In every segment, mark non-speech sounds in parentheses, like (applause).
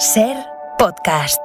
Ser podcast.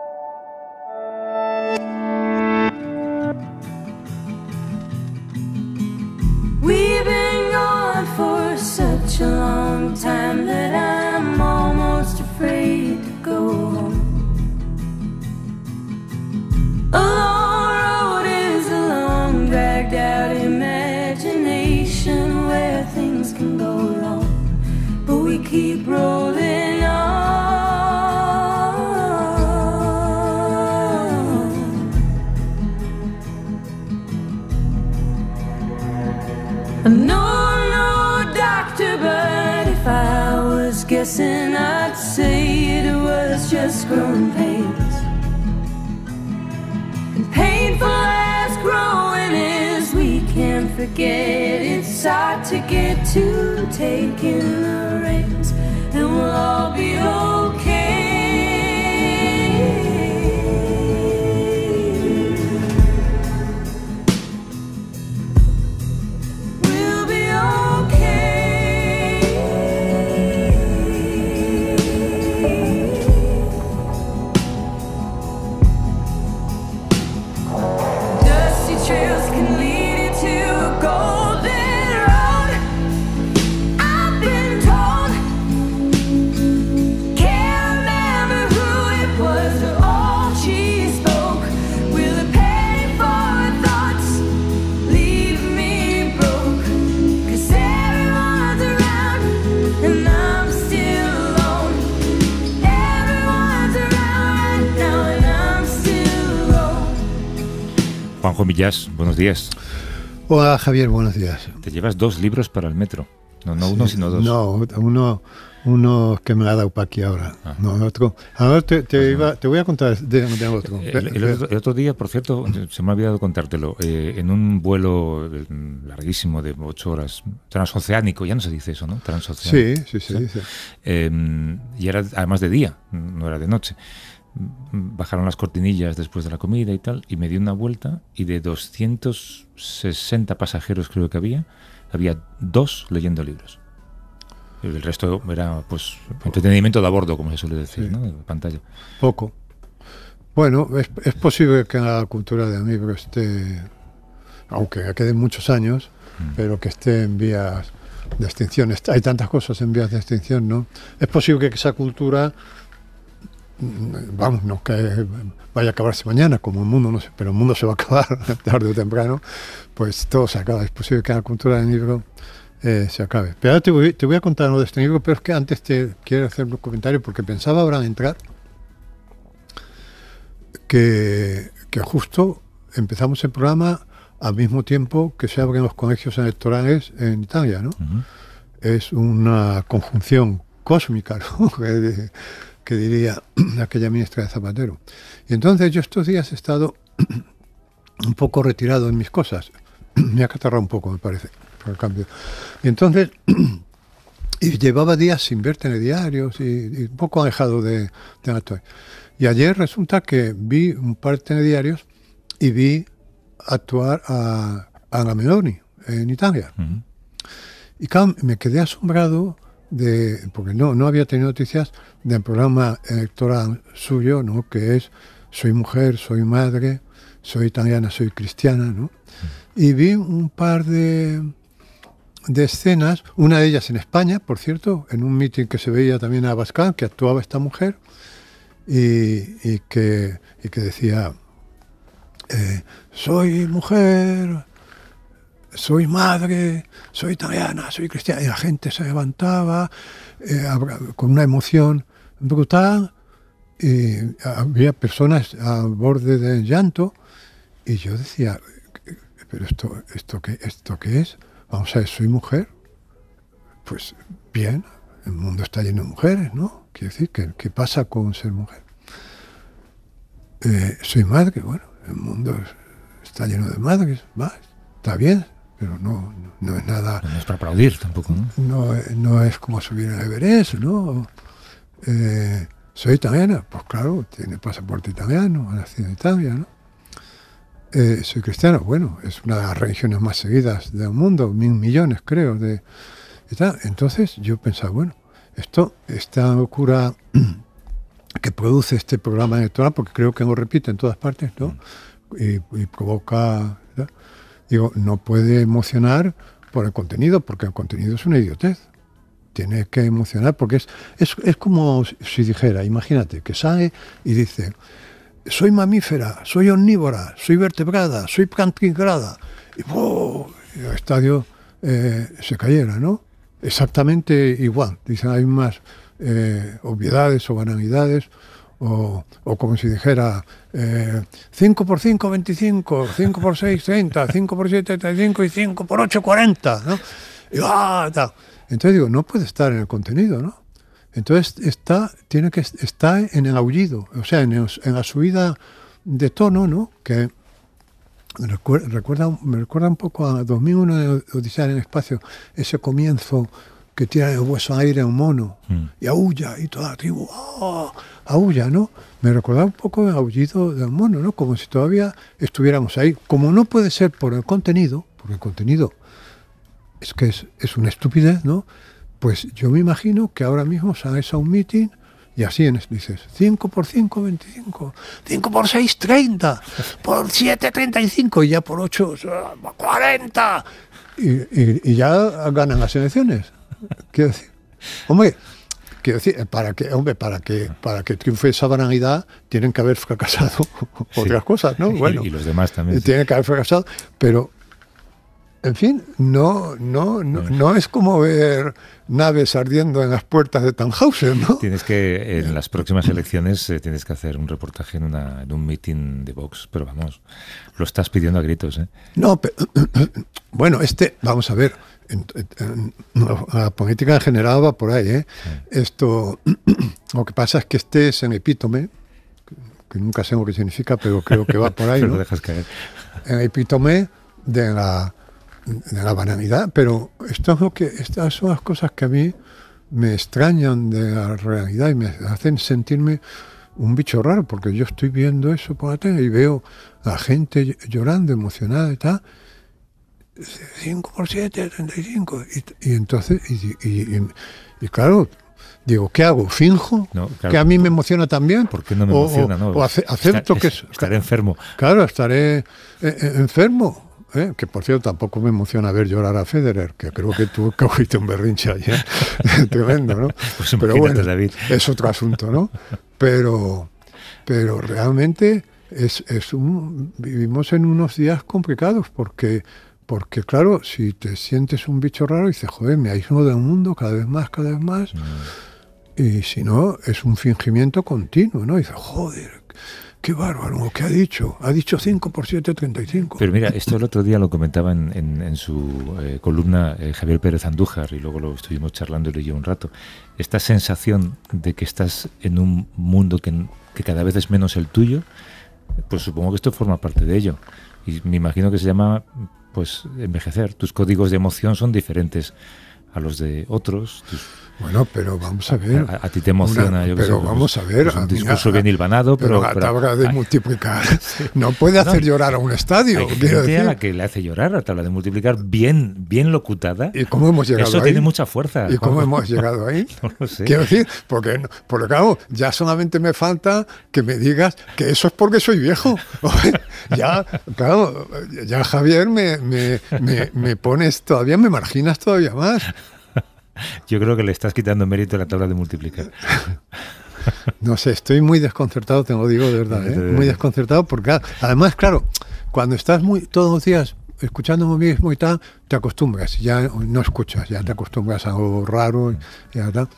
get inside to get to take you. Millás, buenos días. Hola Javier, buenos días. Te llevas dos libros para el metro. No, no uno, sino dos. No, uno, uno que me ha dado Paqui ahora. Ah. No, otro. Ahora te, te, pues iba, te, voy a contar de, otro. El, otro. día, por cierto, se me ha olvidado contártelo. Eh, en un vuelo larguísimo de ocho horas, transoceánico, ya no se dice eso, ¿no? Transoceánico. Sí, sí, sí. Em, y era además de día, no era de noche bajaron las cortinillas después de la comida y tal, y me di una vuelta y de 260 pasajeros creo que había, había dos leyendo libros. El resto era pues entretenimiento de a bordo, como se suele decir, ¿no? De pantalla. Poco. Bueno, es, es posible que la cultura de libro esté, aunque queden muchos años, mm. pero que esté en vías de extinción. Hay tantas cosas en vías de extinción, ¿no? Es posible que esa cultura vamos, no que vaya a acabarse mañana, como el mundo, no sé, pero el mundo se va a acabar (laughs) tarde o temprano, pues todo se acaba. Es posible que la cultura del libro eh, se acabe. Pero ahora te voy, a contar lo de este libro, pero es que antes te quiero hacer un comentario porque pensaba ahora en entrar que, justo empezamos el programa al mismo tiempo que se abren los colegios electorales en Italia, ¿no? Es una conjunción cósmica, ¿no? (laughs) que diría (clears throat) aquella ministra de Zapatero. Y entonces yo estos días he estado (clears throat) un poco retirado en mis cosas. (clears throat) Me ha catarrado un poco, me parece, por el cambio. Y entonces y llevaba días sin ver telediarios y, y un poco alejado de, de actuar Y ayer resulta que vi un par de diarios y vi actuar a, a en Italia. Y me quedé asombrado porque no, no había tenido noticias del programa electoral suyo, que es Soy mujer, soy madre, soy italiana, soy cristiana. Y vi un par de, escenas, una de ellas en España, por cierto, en un mitin que se veía también a Abascal, que actuaba esta mujer y, que, que, decía, eh, soy mujer, soy madre, soy italiana, soy cristiana. Y la gente se levantaba eh, con una emoción brutal y había personas al borde del llanto y yo decía, pero esto, esto, qué, esto qué es? Vamos a ver, soy mujer. Pues bien, el mundo está lleno de mujeres, ¿no? Quiero decir, ¿qué, qué pasa con ser mujer? Eh, soy madre, bueno, el mundo está lleno de madres, va, está bien, pero no, no es nada... No es para aplaudir tampoco, ¿no? No, e, es como subir a Everest, ¿no? Eh, soy italiana, pues claro, tiene pasaporte italiano, ha nacido en Italia, ¿no? Eh, soy cristiano, bueno, es una de las religiones más seguidas del mundo, mil millones creo, de... Entonces yo pensaba, bueno, esto, esta locura (clears throat) que produce este programa electoral, porque creo que lo repite en todas partes, ¿no? Mm. Y, provoca... Digo, no puede emocionar por el contenido, porque el contenido es una idiotez. Tiene que emocionar porque es, es, es como si dijera, imagínate, que sale y dice, soy mamífera, soy omnívora, soy vertebrada, soy plantigrada. Y, el estadio eh, se cayera, ¿no? Exactamente igual. Dicen, hay más eh, obviedades o banalidades o, como si dijera eh, 5 por 5, 25, 5 por 6, 30, 5 por 7, 35 y 5 por 8, 40, ¿no? Y, ¡ah! Entonces digo, no puede estar en el contenido, ¿no? Entonces está, tiene que estar en el aullido, o sea, en, la subida de tono, ¿no? Que recuerda, me recuerda un poco a 2001 de Odisea en espacio, ese comienzo que tiene el hueso aire un mono mm. y aúlla y toda la tribu ¡ah! aúlla, ¿no? Me recordaba un poco el aullido del mono, ¿no? Como si todavía estuviéramos ahí. Como no puede ser por el contenido, porque el contenido es que es, una estupidez, ¿no? Pues yo me imagino que ahora mismo sales a un meeting y así en, dices, 5 por 5, 25, 5 por 6, 30, por 7, 35 y ya por 8, 40. Y, y ya ganan las elecciones. Quiero decir, hombre, Quiero decir, eh, para que, hombre, para que, para que triunfe esa banalidad, tienen que haber fracasado (laughs) otras cosas, ¿no? Bueno, y, los demás también. Eh, tienen que haber fracasado, pero, en fin, no, no, no, no es como ver naves ardiendo en las puertas de Tannhausen, ¿no? Tienes que, en las próximas elecciones, eh, tienes que hacer un reportaje en, en un meeting de Vox, pero vamos, lo estás pidiendo a gritos, ¿eh? No, pero, (clears throat) bueno, este, vamos a ver en, la política en general va por ahí. ¿eh? Esto, (clears throat) lo que pasa es que este es en epítome, que nunca sé lo que significa, pero creo que va por ahí. (laughs) ¿no? dejas caer. En epítome de la, de la banalidad, pero esto es lo que, estas son las cosas que a mí me extrañan de la realidad y me hacen sentirme un bicho raro, porque yo estoy viendo eso por la tele y veo a gente llorando, emocionada y tal 5 por 7, 35. Y, y entonces, y, claro, digo, ¿qué hago? ¿Finjo? ¿Que a mí me emociona también? ¿Por qué no me o, emociona? acepto que... Es, estaré enfermo. Claro, estaré eh, eh, enfermo. ¿eh? que por cierto tampoco me emociona ver llorar a Federer, que creo que tú cogiste un berrinche ayer, (laughs) tremendo, ¿no? Pues pero bueno, es otro asunto, ¿no? Pero, pero realmente es, es un, vivimos en unos días complicados porque porque claro, si te sientes un bicho raro, dices, joder, me de del mundo cada vez más, cada vez más. Mm. Y si no, es un fingimiento continuo, ¿no? dices, joder, qué bárbaro, ¿qué ha dicho? Ha dicho 5 por 7, 35. Pero mira, esto el otro día lo comentaba en, su eh, columna eh, Javier Pérez Andújar y luego lo estuvimos charlando y yo un rato. Esta sensación de que estás en un mundo que, que cada vez es menos el tuyo, pues supongo que esto forma parte de ello. Y me imagino que se llama pues envejecer. Tus códigos de emoción son diferentes a los de otros, bueno, pero vamos a ver. A, ti te emociona, yo Pero pues, vamos a ver. Pues, discurso bien hilvanado, pero. pero, tabla de multiplicar. (laughs) No puede hacer llorar a un estadio. Hay la que le hace llorar la tabla de multiplicar bien, bien locutada. ¿Y cómo hemos llegado Eso tiene mucha fuerza. ¿Y cómo hemos llegado ahí? (laughs) Quiero decir, porque, lo claro, ya solamente me falta que me digas que eso es porque soy viejo. (laughs) ya, claro, ya Javier me, me pones, todavía me marginas todavía más. (laughs) Yo creo que le estás quitando mérito a la tabla de multiplicar. No sé, estoy muy desconcertado, te lo digo de verdad, ¿eh? (laughs) muy desconcertado porque además, claro, cuando estás muy todos los días escuchando lo mismo y tal, te acostumbras, ya no escuchas, ya te acostumbras a algo raro, tal.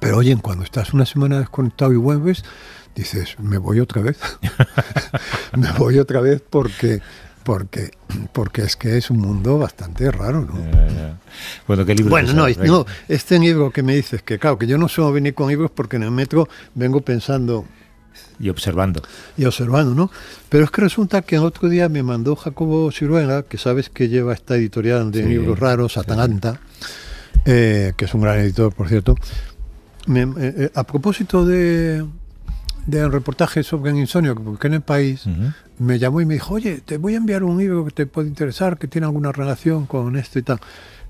Pero oye, cuando estás una semana desconectado y vuelves, dices, me voy otra vez, (laughs) me voy otra vez porque, porque porque es que es un mundo bastante raro, ¿no? Bueno, ¿qué libro Bueno, no, este libro que me dices, que claro, que yo no suelo venir con libros porque en el metro vengo pensando... Y observando. Y observando, ¿no? Pero es que resulta que el otro día me mandó Jacobo Ciruela, que sabes que lleva esta editorial de libros raros, Atalanta, eh, que es un gran editor, por cierto. Eh, eh, a propósito de, del reportaje sobre el insomnio que en el país, me llamó y me dijo, oye, te voy a enviar un libro que te puede interesar, que tiene alguna relación con esto y tal.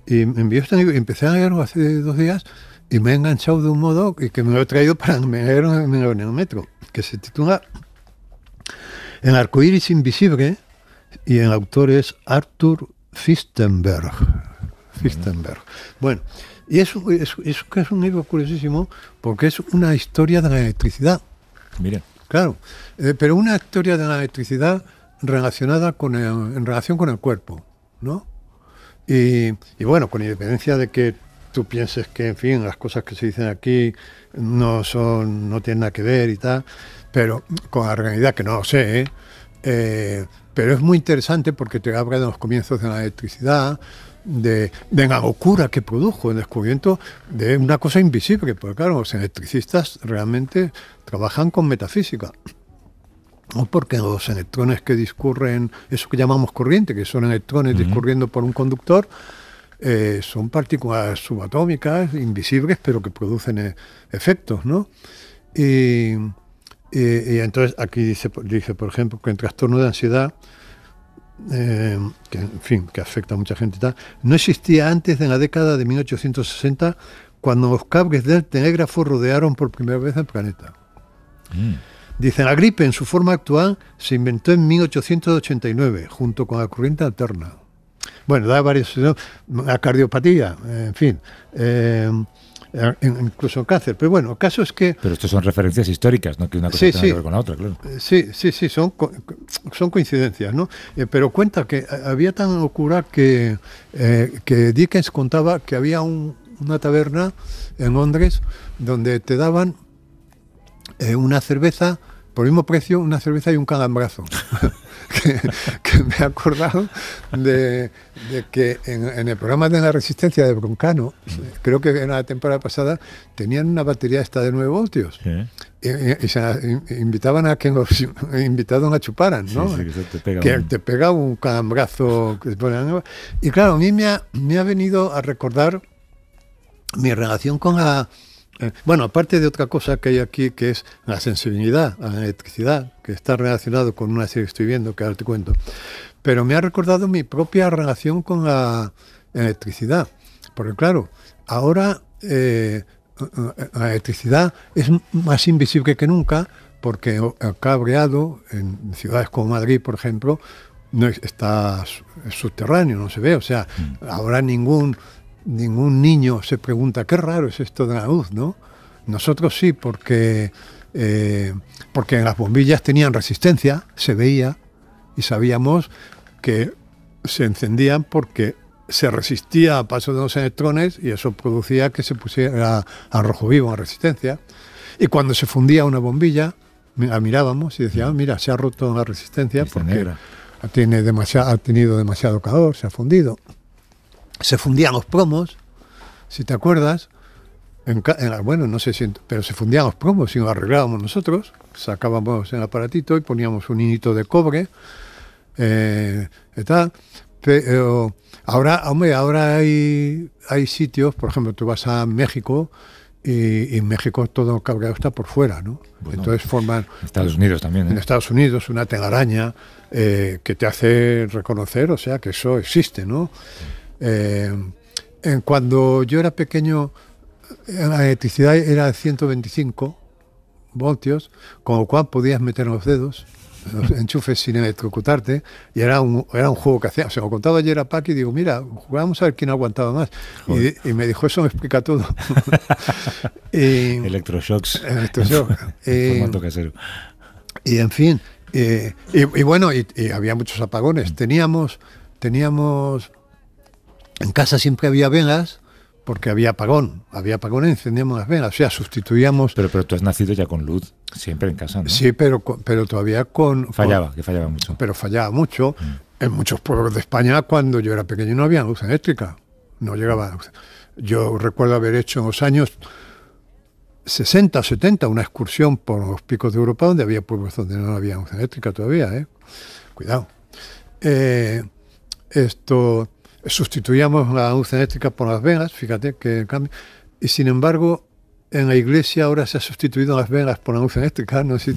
Y me envió este libro y empecé a leerlo hace dos días y me he enganchado de un modo que, me lo he traído para leerlo en el que se titula El arcoíris invisible y el autor es Arthur Fistenberg Fistenberg Bueno, y eso es, es, es un libro curiosísimo porque es una historia de la electricidad. Miren. Claro, eh, pero una historia de la electricidad relacionada con el, en relación con el cuerpo, ¿no? Y, bueno, con independencia de que tú pienses que, en fin, las cosas que se dicen aquí no son, no tienen nada que ver y tal, pero con la realidad que no lo sé, ¿eh? Eh, pero es muy interesante porque te habla de los comienzos de la electricidad, de, la locura que produjo el descubrimiento de una cosa invisible, porque claro, los electricistas realmente trabajan con metafísica. porque los electrones que discurren, eso que llamamos corriente, que son electrones discurriendo por un conductor, eh, son partículas subatómicas, invisibles, pero que producen eh, efectos, ¿no? Y, entonces aquí dice, dice, por ejemplo, que en trastorno de ansiedad eh, que en fin, que afecta a mucha gente y no existía antes de la década de 1860 cuando los cables del telégrafo rodearon por primera vez el planeta. Mm. Dicen, la gripe en su forma actual se inventó en 1889, junto con la corriente alterna. Bueno, da varios... La cardiopatía, en fin. Eh, eh, incluso cáncer. Pero bueno, el caso es que... Pero esto son referencias históricas, ¿no? Que una cosa sí, tiene que ver con la otra, claro. Eh, sí, sí, sí, son, son coincidencias, ¿no? Eh, pero cuenta que había tan locura que, que Dickens contaba que había una taberna en Londres donde te daban una cerveza, por el mismo precio, una cerveza y un calambrazo. (laughs) que, me he acordado de, que en, el programa de la resistencia de Broncano, creo que en la temporada pasada, tenían una batería esta de 9 voltios. Y, invitaban a que los invitados la chuparan, ¿no? que, te pega, un... calambrazo. Y claro, a mí me ha, me ha venido a recordar mi relación con la eh, bueno, aparte de otra cosa que hay aquí, que es la sensibilidad a la electricidad, que está relacionado con una serie que estoy viendo, que ahora te cuento, pero me ha recordado mi propia relación con la electricidad. Porque claro, ahora eh, eh, la electricidad es más invisible que nunca, porque el cabreado en ciudades como Madrid, por ejemplo, no está subterráneo, no se ve. O sea, mm. ahora ningún ningún niño se pregunta, qué raro es esto de la luz, ¿no? Nosotros sí, porque, eh, porque las bombillas tenían resistencia, se veía y sabíamos que se encendían porque se resistía a paso de los electrones y eso producía que se pusiera a rojo vivo, a resistencia. Y cuando se fundía una bombilla, mirábamos y decíamos, ah, mira, se ha roto la resistencia porque tiene demasiado, ha tenido demasiado calor, se ha fundido se fundían los promos, si te acuerdas. En, bueno, no sé si, pero se fundían los promos y lo arreglábamos nosotros, sacábamos el aparatito y poníamos un hinito de cobre eh, y tal. Pero eh, ahora, hombre, ahora hay, hay sitios, por ejemplo, tú vas a México y, en México todo cabreado está por fuera, ¿no? Entonces forman... Estados Unidos también, ¿eh? En Estados Unidos una telaraña eh, que te hace reconocer, o sea, que eso existe, ¿no? Eh, cuando yo era pequeño, eh, la electricidad era de 125 voltios, con lo cual podías meter los dedos los (laughs) enchufes sin electrocutarte y era un, era un juego que hacía. O sea, lo contaba ayer a Pac y digo, mira, jugábamos a ver quién ha aguantado más. Y, me dijo, eso me explica todo. (laughs) Electroshocks. Electroshocks. (laughs) Eh, y en fin, y, bueno, y, había muchos apagones. Teníamos, teníamos en casa siempre había velas, porque había apagón, había apagón y encendíamos las velas, o sea, sustituíamos... Pero, pero tú has nacido ya con luz, siempre en casa, ¿no? Sí, pero, pero todavía con... Fallaba, que fallaba mucho. Pero fallaba mucho. Mm. En muchos pueblos de España, cuando yo era pequeño, no había luz eléctrica, no llegaba Yo recuerdo haber hecho en los años 60, 70 una excursión por los picos de Europa donde había pueblos donde no había luz eléctrica todavía, ¿eh? Cuidado. Eh, esto sustituíamos la luz eléctrica por las velas, fíjate que cambio, y sin embargo en la iglesia ahora se ha sustituido las velas por la luz eléctrica, no si,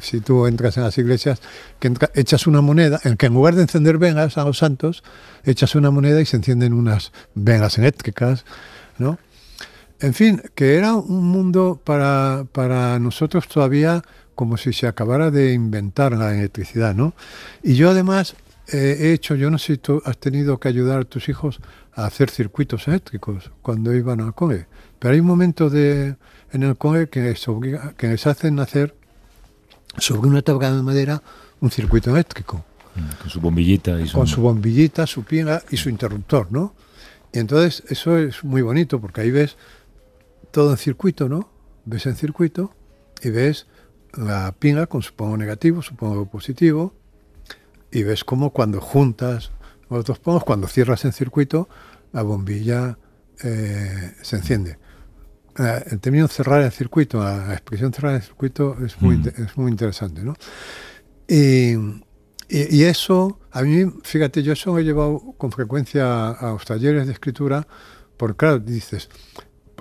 si tú entras en las iglesias, que echas una moneda, en que en lugar de encender velas a los santos, echas una moneda y se encienden unas velas eléctricas, ¿no? En fin, que era un mundo para, para nosotros todavía como si se acabara de inventar la electricidad, ¿no? Y yo además he hecho, yo no sé si tú has tenido que ayudar a tus hijos a hacer circuitos eléctricos cuando iban al cole, pero hay un de, en el cole que les, que les hacen hacer sobre una tabla de madera un circuito eléctrico. Mm, con su bombillita y su... Con su bombillita, su pila y su interruptor, ¿no? Y entonces eso es muy bonito porque ahí ves todo en circuito, ¿no? Ves el circuito y ves la pila con su negativo, su positivo, y ves cómo cuando juntas dos pomos, cuando cierras el circuito, la bombilla eh, se enciende. Eh, el término cerrar el circuito, la expresión cerrar el circuito es muy, mm. es muy interesante. ¿no? Y, y, eso, a mí, fíjate, yo eso he llevado con frecuencia a, a los talleres de escritura, porque claro, dices,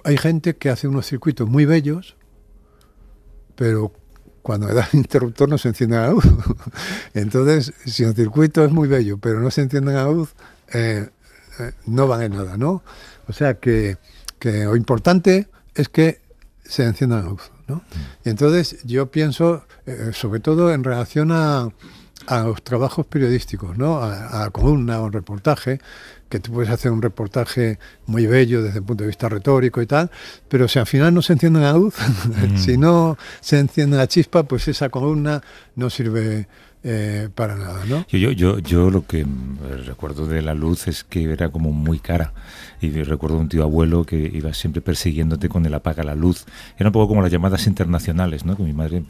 hay gente que hace unos circuitos muy bellos, pero cuando me da el interruptor no se enciende la luz. (laughs) Entonces, si el circuito es muy bello, pero no se enciende la luz, eh, eh, no vale nada, ¿no? O sea que, que, lo importante es que se encienda la luz, ¿no? Y entonces yo pienso, eh, sobre todo en relación a, a los trabajos periodísticos, ¿no? A, a columna o reportaje, que tú puedes hacer un reportaje muy bello desde el punto de vista retórico y tal, pero si al final no se enciende la luz, (laughs) si no se enciende la chispa, pues esa columna no sirve eh, para nada, ¿no? Yo, yo, yo, lo que mm, recuerdo de la luz es que era como muy cara. Y recuerdo un tío abuelo que iba siempre persiguiéndote con el apaga la luz. Era un poco como las llamadas internacionales, ¿no? Que mi madre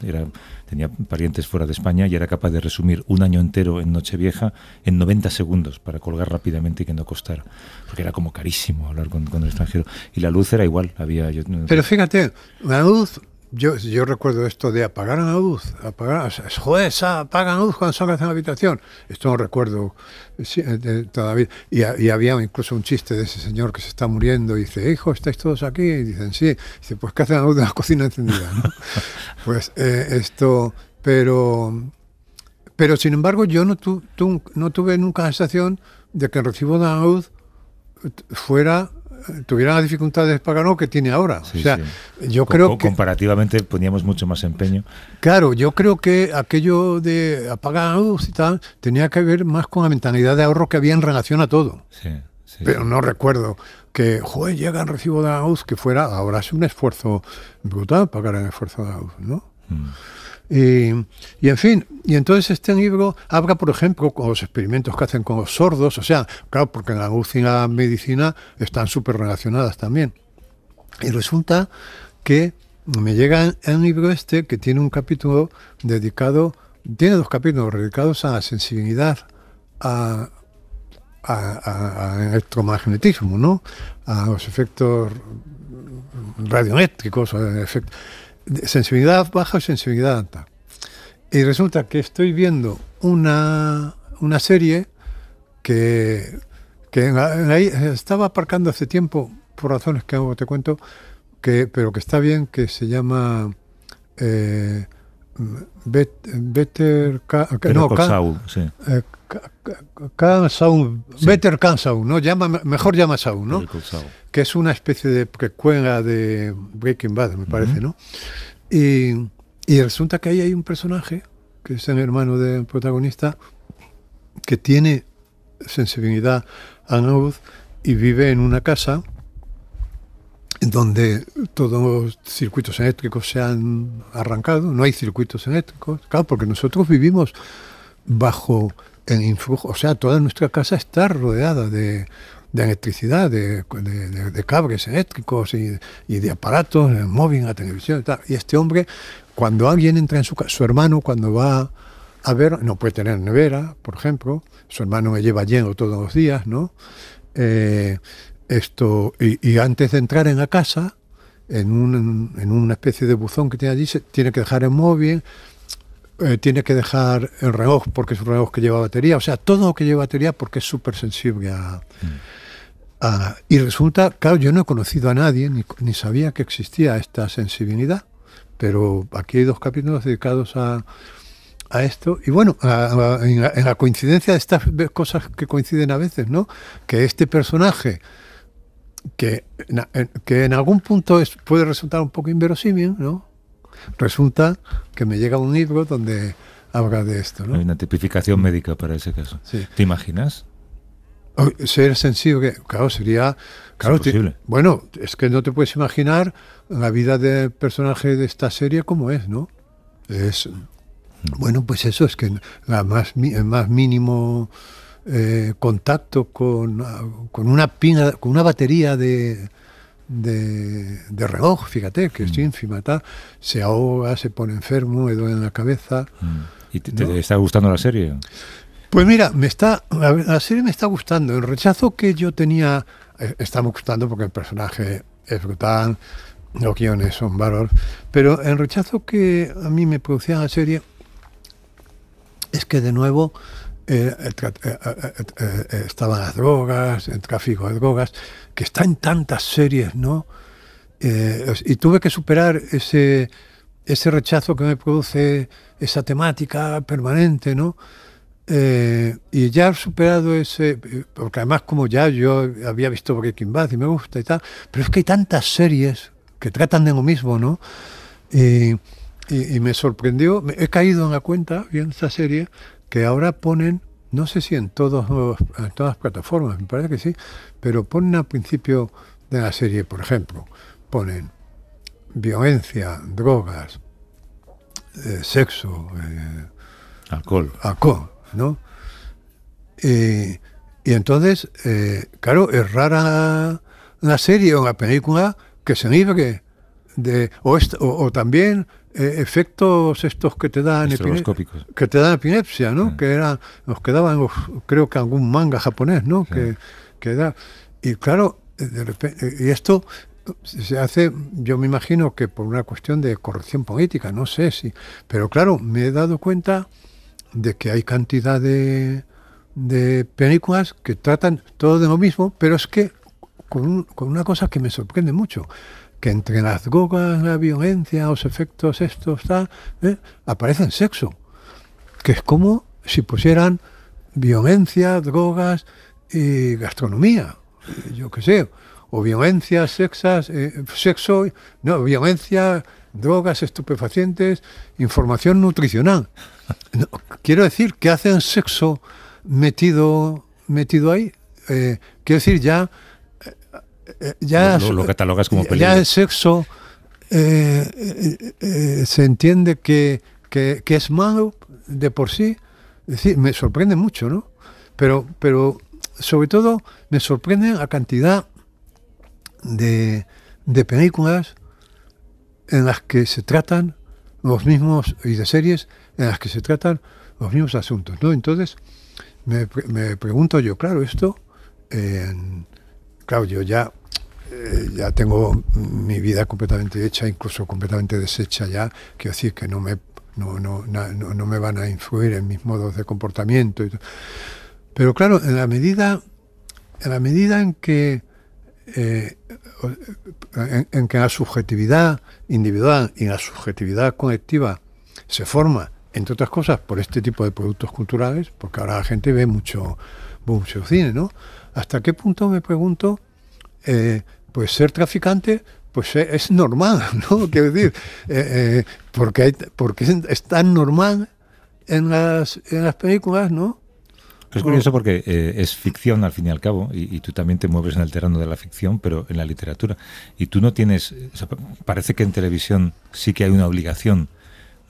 tenía parientes fuera de España y era capaz de resumir un año entero en Nochevieja en 90 segundos para colgar rápidamente y que no costara. Porque era como carísimo hablar con, con el extranjero. Y la luz era igual. Había, Pero fíjate, la luz yo, yo recuerdo esto de apagar la luz, apagar, joder, apagan la luz cuando salgas de la habitación. Esto no recuerdo eh, todavía. Y, había incluso un chiste de ese señor que se está muriendo y dice, hijo, ¿estáis todos aquí? Y dicen, sí. dice, pues ¿qué hacen la luz de la (laughs) cocina encendida? pues eh, esto, pero, pero sin embargo yo no, no tuve nunca la sensación de que el recibo de la luz fuera tuvieran las dificultades Pagano que tiene ahora. o sea, yo creo que. Comparativamente poníamos mucho más empeño. Claro, yo creo que aquello de apagados y tal tenía que ver más con la mentalidad de ahorro que había en relación a todo. Pero no recuerdo que, joder, llega el recibo de la que fuera. Ahora es un esfuerzo brutal pagar el esfuerzo de la ¿no? Mm. Y, en fin, y entonces este libro habla, por ejemplo, con los experimentos que hacen con los sordos, o sea, claro, porque en la luz y la medicina están súper relacionadas también. Y resulta que me llega un libro este que tiene un capítulo dedicado, tiene dos capítulos dedicados a la sensibilidad a, electromagnetismo, ¿no? A los efectos radioeléctricos, efectos sensibilidad baja o sensibilidad alta. Y resulta que estoy viendo una, una serie que, que estaba aparcando hace tiempo, por razones que ahora te cuento, que, pero que está bien, que se llama eh, Better ka Better Can ¿no? Llama, mejor llama Saun, ¿no? Que es una especie de precuela de Breaking Bad, me parece, ¿no? Y, resulta que ahí hay un personaje, que es el hermano del protagonista, que tiene sensibilidad a luz y vive en una casa donde todos los circuitos eléctricos se han arrancado, no hay circuitos eléctricos, claro, porque nosotros vivimos bajo o sea, toda nuestra casa está rodeada de, electricidad, de, de, cables eléctricos y, de aparatos, de móvil, la televisión y Y este hombre, cuando alguien entra en su casa, su hermano cuando va a ver, no puede tener nevera, por ejemplo, su hermano me lleva lleno todos los días, ¿no? Eh, esto, y, antes de entrar en la casa, en, una especie de buzón que tiene allí, tiene que dejar el móvil, eh, tiene que dejar el reloj porque es un reloj que lleva batería, o sea, todo lo que lleva batería porque es súper sensible a, Y resulta, claro, yo no he conocido a nadie ni, sabía que existía esta sensibilidad, pero aquí hay dos capítulos dedicados a, esto, y bueno, en, la, coincidencia de estas cosas que coinciden a veces, ¿no? Que este personaje... Que, que en algún punto puede resultar un poco inverosímil, ¿no? Resulta que me llega un libro donde habla de esto. ¿no? Hay una tipificación médica para ese caso. ¿Te imaginas? ser sensible, claro, sería... Claro, bueno, es que no te puedes imaginar la vida del personaje de esta serie como es, ¿no? Es, mm. bueno, pues eso es que la más, el más mínimo eh, contacto con, una con una batería de, de, reloj, fíjate, que es ínfima, mm. Se ahoga, se pone enfermo, le duele en la cabeza. Mm. ¿Y te, está gustando la serie? Pues mira, me está, la, serie me está gustando. El rechazo que yo tenía eh, está me gustando porque el personaje es brutal, los guiones son baros pero el rechazo que a mí me producía la serie es que de nuevo eh, eh, eh, estaban las drogas, el tráfico de drogas, que está en tantas series, ¿no? y tuve que superar ese, rechazo que me produce esa temática permanente, ¿no? y ya he superado ese, porque además como ya yo había visto Breaking Bad y me gusta y tal, pero es que hay tantas series que tratan de lo mismo, ¿no? Y, me sorprendió, me, he caído en la cuenta, en esta serie, que ahora ponen, no sé si en, todos todas las plataformas, me parece que sí, pero ponen al principio de la serie, por ejemplo, ponen violencia, drogas, eh, sexo, eh, alcohol. Alcohol, ¿no? Y, entonces, eh, claro, es rara la serie o una película que se libre de, o, o también eh, efectos estos que te dan que te dan epilepsia, ¿no? Ah. Que era, nos quedaban, creo que algún manga japonés, ¿no? Que, que da. Y claro, eh, eh, y esto se hace, yo me imagino que por una cuestión de corrección política, no sé si, pero claro, me he dado cuenta de que hay cantidad de, películas que tratan todo de lo mismo, pero es que con, con una cosa que me sorprende mucho que entre las drogas, la violencia, los efectos estos, tal, ¿eh? aparecen sexo, que es como si pusieran violencia, drogas y gastronomía, yo qué sé, o violencia, sexas, eh, sexo, no, violencia, drogas, estupefacientes, información nutricional. (laughs) quiero decir que hacen sexo metido, metido ahí. Eh, quiero decir ya eh, eh, ya lo, catalogas como Ya el sexo eh, se entiende que, es malo de por sí. decir, me sorprende mucho, ¿no? Pero, pero sobre todo me sorprende la cantidad de, películas en las que se tratan los mismos, y de series en las que se tratan los mismos asuntos, ¿no? Entonces, me, me pregunto yo, claro, esto en, claro, yo ya, eh, ya tengo mi vida completamente hecha, incluso completamente deshecha ya, quiero decir que no me, no, no, me van a influir en mis modos de comportamiento. Pero claro, en la medida, en, la medida en que... Eh, en, que la subjetividad individual y la subjetividad colectiva se forma, entre otras cosas, por este tipo de productos culturales, porque ahora la gente ve mucho, mucho cine, ¿no? ¿Hasta qué punto me pregunto? Eh, pues ser traficante pues e, es normal, (laughs) ¿no? Quiero decir, eh, eh, porque, hay, porque es tan normal en las, en las películas, ¿no? Es curioso porque es ficción al fin y al cabo, y, y, tú también te mueves en el terreno de la ficción, pero en la literatura. Y tú no tienes. parece que en televisión sí que hay una obligación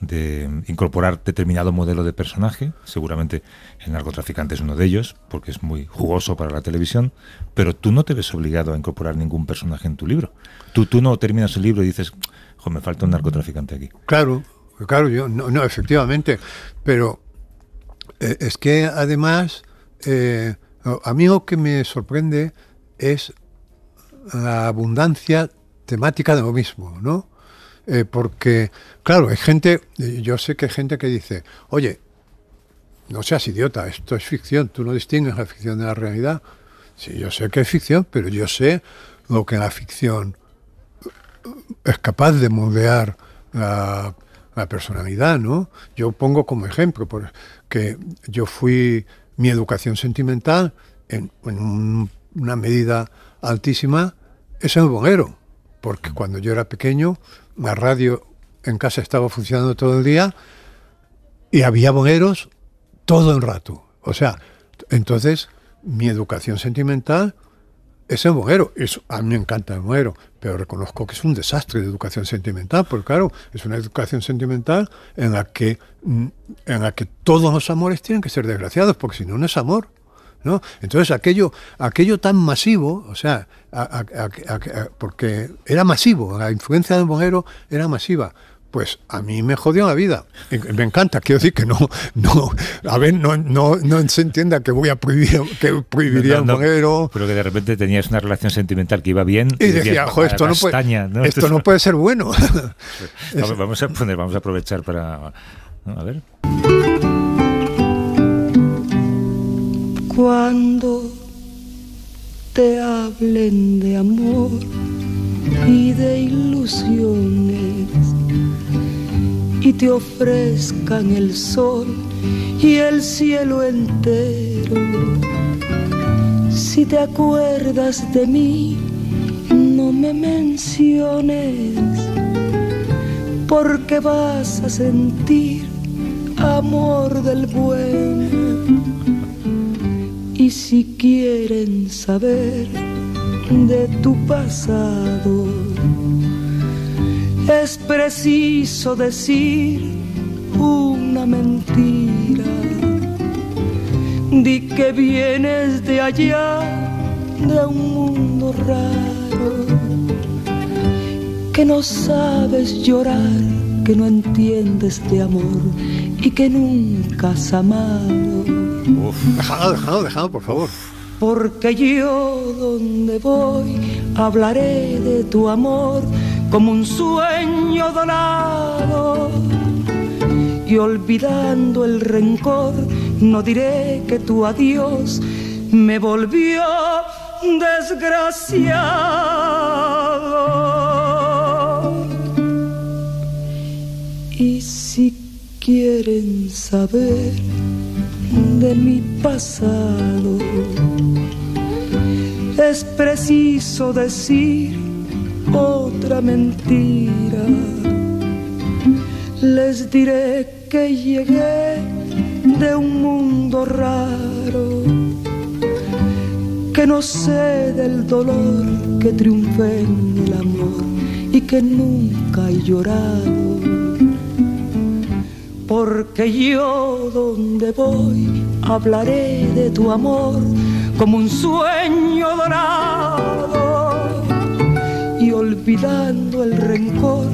de incorporar determinado modelo de personaje, seguramente el narcotraficante es uno de ellos, porque es muy jugoso para la televisión, pero tú no te ves obligado a incorporar ningún personaje en tu libro. Tú, tú no terminas el libro y dices, me falta un narcotraficante aquí. Claro, claro, yo, no, no efectivamente, pero eh, es que además, eh, a mí lo que me sorprende es la abundancia temática de lo mismo, ¿no? Eh, porque, claro, hay gente, eh, yo sé que hay gente que dice, oye, no seas idiota, esto es ficción, tú no distingues la ficción de la realidad. Sí, yo sé que es ficción, pero yo sé lo que la ficción eh, es capaz de moldear la, personalidad, ¿no? Yo pongo como ejemplo por, que yo fui mi educación sentimental en, una medida altísima es el bonero porque cuando yo era pequeño la radio en casa estaba funcionando todo el día y había bogueros todo el rato. O sea, entonces mi educación sentimental es el boguero. a mí me encanta el boguero, pero reconozco que es un desastre de educación sentimental, porque claro, es una educación sentimental en la que, mm, en la que todos los amores tienen que ser desgraciados, porque si no, no es amor. Entonces aquello, aquello tan masivo, o sea, porque era masivo, la influencia del monero era masiva. Pues a mí me jodió la vida. Me encanta, quiero decir que no, no, a ver, no, no, no se entienda que voy a prohibir, que prohibiría Pero que de repente tenías una relación sentimental que iba bien. Y, decía, decías, Joder, esto, puede, esto no puede ser bueno. (laughs) (laughs) vamos a poner, vamos a aprovechar para. A ver. Cuando te hablen de amor y de ilusiones y te ofrezcan el sol y el cielo entero. Si te acuerdas de mí, no me menciones, porque vas a sentir amor del bueno y si quieren saber de tu pasado, es preciso decir una mentira. Di que vienes de allá, de un mundo raro, que no sabes llorar, que no entiendes de amor y que nunca has amado Dejado, dejado, dejado, por favor. Porque yo donde voy hablaré de tu amor como un sueño donado. Y olvidando el rencor, no diré que tu adiós me volvió desgraciado. Y si quieren saber de mi pasado. Es preciso decir otra mentira. Les diré que llegué de un mundo raro, que no sé del dolor que triunfé en el amor y que nunca he llorado porque yo donde voy hablaré de tu amor como un sueño dorado y olvidando el rencor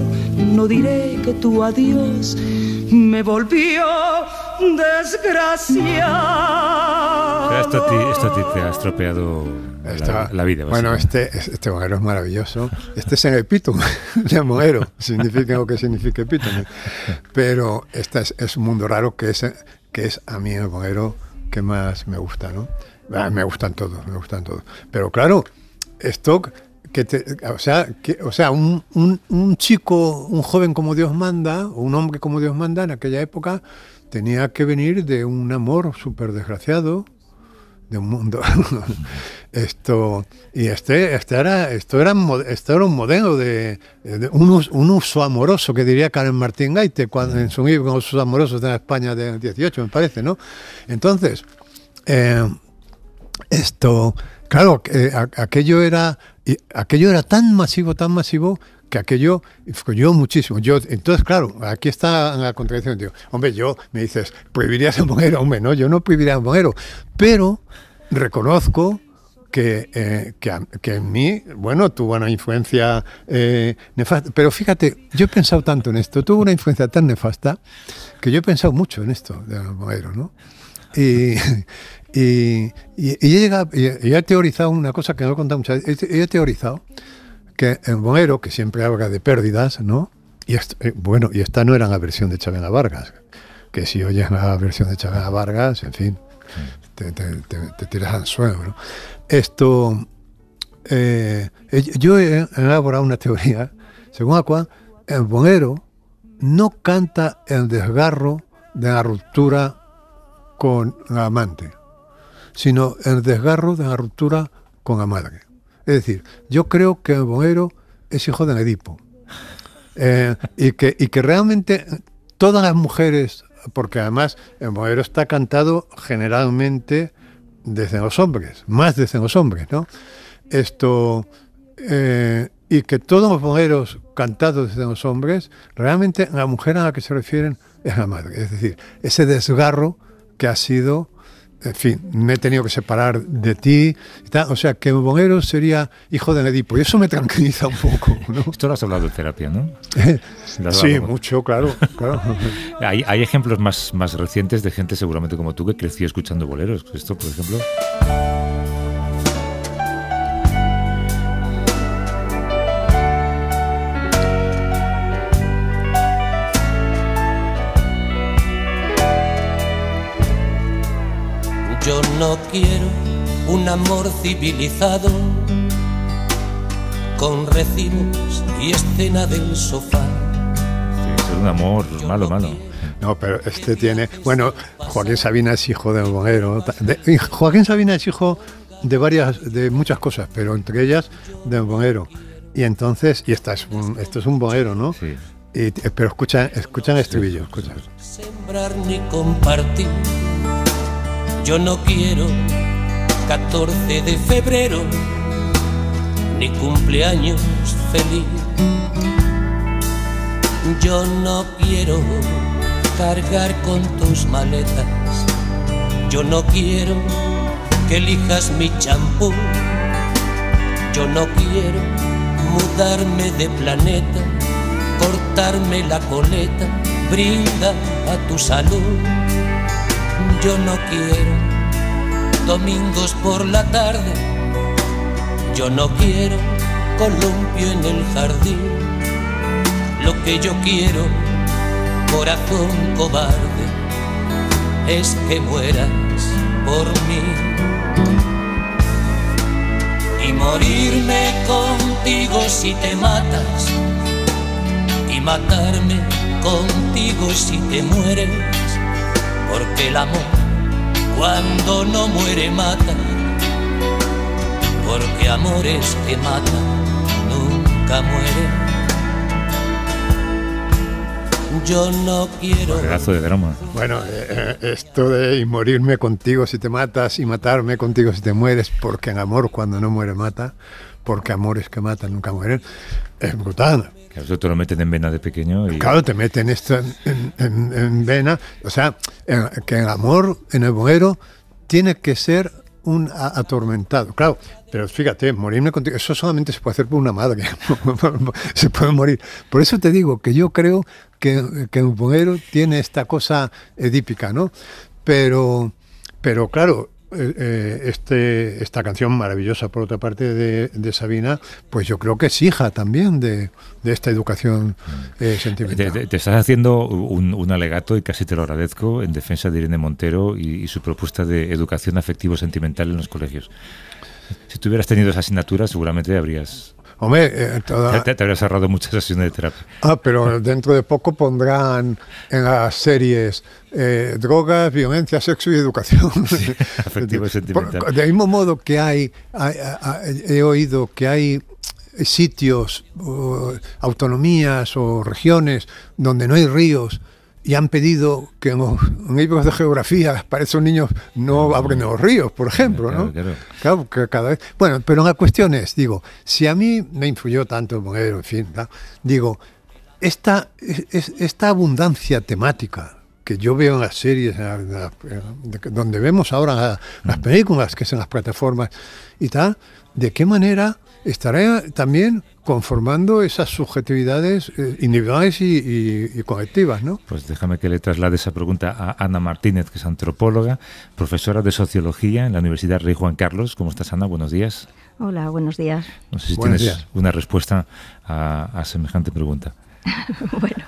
no diré que tu adiós me volvió desgraciado esto, ti, ti te ha estropeado la, vida. Bueno, este, este es maravilloso. Este es el epítome (laughs) de monero. significa lo que significa epítome. Pero este es, un mundo raro que es, que es a mí el monero que más me gusta, ¿no? Ah, me gustan todos, me gustan todos. Pero claro, esto que te, o sea, que, o sea un, un, un, chico, un joven como Dios manda, un hombre como Dios manda en aquella época, tenía que venir de un amor súper desgraciado, de un mundo. (laughs) esto, y este, este era, esto, era, esto era un modelo de, un, uso amoroso que diría Carmen Martín Gaite cuando, en su libro Usos Amorosos de la España del 18, me parece, ¿no? Entonces, eh, esto, claro, eh, aquello, era, aquello era tan masivo, tan masivo que aquello influyó muchísimo. Yo, entonces, claro, aquí está la contradicción. Digo, hombre, yo me dices, prohibirías el monero, hombre, no, yo no prohibiría el monero, pero reconozco que, eh, que, en mí, bueno, tuvo una influencia eh, nefasta. Pero fíjate, yo he pensado tanto en esto, tuvo una influencia tan nefasta que yo he pensado mucho en esto de Romero, ¿no? Y, (laughs) y, y, he, teorizado una cosa que no he contado muchas veces, he, he teorizado que en Bonero, que siempre habla de pérdidas, ¿no? Y esta, eh, bueno, y esta no era la versión de Chavela Vargas, que si oyes la versión de Chavela Vargas, en fin, te, tiras al suelo, Esto, eh, eh, yo he elaborado una teoría, según la cual en Bonero no canta el desgarro de la ruptura con la amante, sino el desgarro de la ruptura con la madre. Es decir, yo creo que el Bombero es hijo de Edipo. Eh, y, que, realmente todas las mujeres, porque además el Boero está cantado generalmente desde los hombres, más desde los hombres, ¿no? Esto, eh, y que todos los boleros cantados desde los hombres, realmente la mujer a la que se refieren es la madre. Es decir, ese desgarro que ha sido en fin, me he tenido que separar de ti. O sea, que Bolero sería hijo de Edipo. Y eso me tranquiliza un poco. Esto lo has hablado de terapia, ¿no? Eh, sí, mucho, claro. claro. (laughs) hay, hay, ejemplos más, más recientes de gente seguramente como tú que creció escuchando boleros. Esto, por ejemplo. Yo no quiero un amor civilizado con recibos y escena del sofá. Es un amor malo, malo. No, pero este tiene. Bueno, este Joaquín Sabina es hijo de un bombero. Joaquín Sabina es hijo de varias, de muchas cosas, pero entre ellas de un bombero. Y entonces, y esta es esto es un bombero, ¿no? Sí. Eh, pero escuchan, escuchan estribillo, escuchan. Sembrar ni compartir yo no quiero 14 de febrero, ni cumpleaños feliz. Yo no quiero cargar con tus maletas. Yo no quiero que elijas mi champú. Yo no quiero mudarme de planeta, cortarme la coleta, brinda a tu salud yo no quiero domingos por la tarde, yo no quiero columpio en el jardín, lo que yo quiero, corazón cobarde, es que mueras por mí. Y morirme contigo si te matas, y matarme contigo si te mueres porque el amor cuando no muere mata, porque amores que matan nunca mueren. Yo no quiero. Un Pedazo de drama. Bueno, eh, eh, esto de morirme contigo si te matas y matarme contigo si te mueres, porque el amor cuando no muere mata, porque amores que matan nunca mueren, es brutal que a te lo meten en vena de pequeño. Claro, te meten esto en, vena. O sea, que el amor en el boguero tiene que ser un atormentado. Claro, pero fíjate, morirme contigo, eso solamente se puede hacer por una madre, (laughs) se puede morir. Por eso te digo que yo creo que, que un tiene esta cosa edípica, ¿no? Pero, pero claro, eh, eh, este, esta canción maravillosa, por otra parte, de, Sabina, pues yo creo que es hija también de, de esta educación eh, sentimental. Te, estás haciendo un, alegato, y casi te lo agradezco, en defensa de Irene Montero y, y su propuesta de educación afectivo-sentimental en los colegios. Si tú hubieras tenido esa asignatura, seguramente habrías Hombre, eh, toda... te, te, cerrado muchas sesiones de terapia. Ah, pero dentro de poco pondrán en las series eh, drogas, violencia, sexo y educación. (laughs) Sí, afectivo y sentimental. mismo modo que hay, he oído que hay sitios, autonomías o regiones donde no hay ríos y han pedido que en, los, libros de geografía para esos niños no abren los ríos, por ejemplo, ¿no? Claro, claro. cada Bueno, pero la cuestión es, digo, si a mí me influyó tanto en fin, digo, esta, es, esta abundancia temática que yo veo en las series, donde vemos ahora las mm. películas que son las plataformas y tal, de qué manera estará también conformando esas subjetividades eh, individuales y, colectivas, ¿no? Pues déjame que le traslade esa pregunta a Ana Martínez, que es antropóloga, profesora de sociología en la Universidad Rey Juan Carlos. ¿Cómo estás, Ana? Buenos días. Hola, buenos días. No sé si tienes una respuesta a, a semejante pregunta. (laughs) bueno,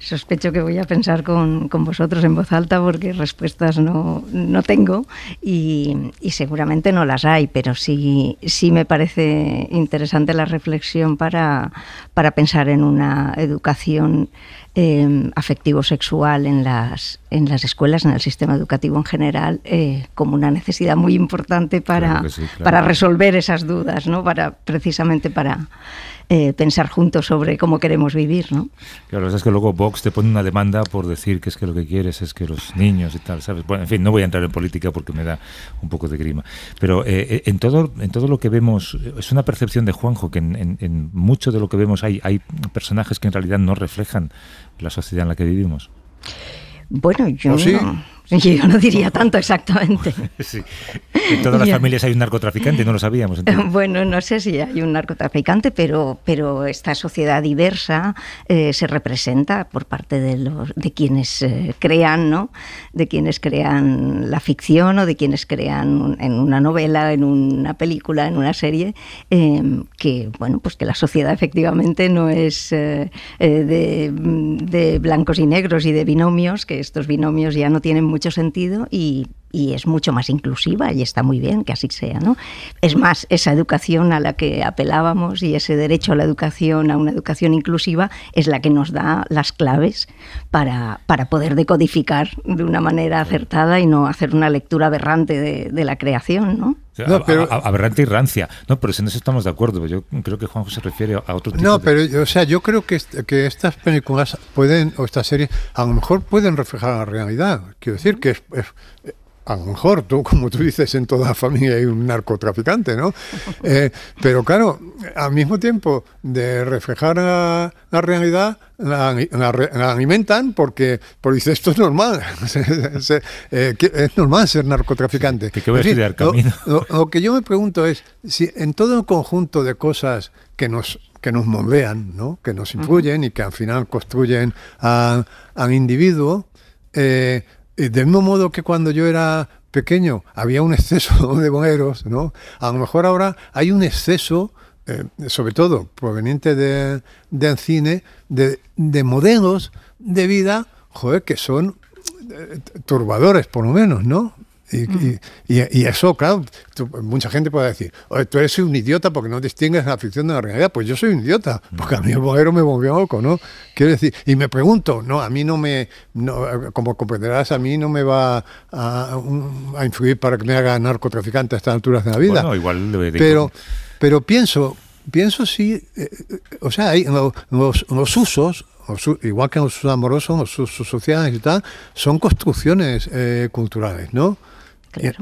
sospecho que voy a pensar con, con vosotros en voz alta porque respuestas no, no tengo y, seguramente no las hay, pero sí, sí me parece interesante la reflexión para, para pensar en una educación em, afectivo-sexual en las, en las escuelas, en el sistema educativo en general, eh, como una necesidad muy importante para, para resolver esas dudas, ¿no? para, precisamente para eh, pensar juntos sobre cómo queremos vivir, ¿no? Claro, es que luego Vox te pone una demanda por decir que es que lo que quieres es que los niños y tal, ¿sabes? Bueno, en fin, no voy a entrar en política porque me da un poco de grima. Pero eh, eh, en, todo, en todo lo que vemos, es una percepción de Juanjo que en, mucho de lo que vemos hay, hay personajes que en realidad no reflejan la sociedad en la que vivimos. Bueno, yo (laughs) Yo no diría tanto exactamente. (laughs) En todas las familias hay un narcotraficante, no lo sabíamos. (laughs) Bueno, no sé si hay un narcotraficante, pero, pero esta sociedad diversa eh, se representa por parte de, los, de quienes eh, crean, ¿no? De quienes crean la ficción o de quienes crean en una novela, en una película, en una serie, em, que, bueno, pues que la sociedad efectivamente no es eh, de, de blancos y negros y de binomios, que estos binomios ya no tienen mucho mucho sentido y y es mucho más inclusiva y está muy bien que así sea, ¿no? Es más, esa educación a la que apelábamos y ese derecho a la educación, a una educación inclusiva, es la que nos da las claves para, para poder decodificar de una manera acertada y no hacer una lectura aberrante de, la creación, ¿no? aberrante y rancia. No, pero en eso estamos de acuerdo. Yo creo que Juanjo se refiere a otro tipo No, pero o sea, yo creo que, que, estas películas pueden, o estas series, a lo mejor pueden reflejar la realidad. Quiero decir que es, a lo mejor tú, (laughs) como tú dices, en toda familia hay un narcotraficante, ¿no? (laughs) Eh, pero claro, al mismo tiempo de reflejar la, realidad, la, alimentan porque, por dice, esto es normal, (laughs) eh, es normal ser narcotraficante. Lo, que yo me pregunto es si en todo el conjunto de cosas que nos que nos moldean, ¿no? que nos influyen y que al final construyen al individuo, eh, del mismo modo que cuando yo era pequeño había un exceso (laughs) de moneros, ¿no? A lo mejor ahora hay un exceso, eh, sobre todo proveniente del cine, de, de, modelos de vida, joder, que son eh, turbadores por lo menos, ¿no? Mm. Y, eso, claro, mucha gente puede decir, tú eres un idiota porque no distingues la ficción de la realidad. Pues yo soy un idiota, mm. porque a mí el me volvió loco, ¿no? Quiero decir, y me pregunto, no, a mí no me, como comprenderás, a mí no me va a, influir para que me haga narcotraficante a estas alturas de la vida. igual pero, pero pienso, pienso si, eh, eh, o sea, los, usos igual que los usos amorosos, los usos sociales y tal, son construcciones eh, culturales, ¿no?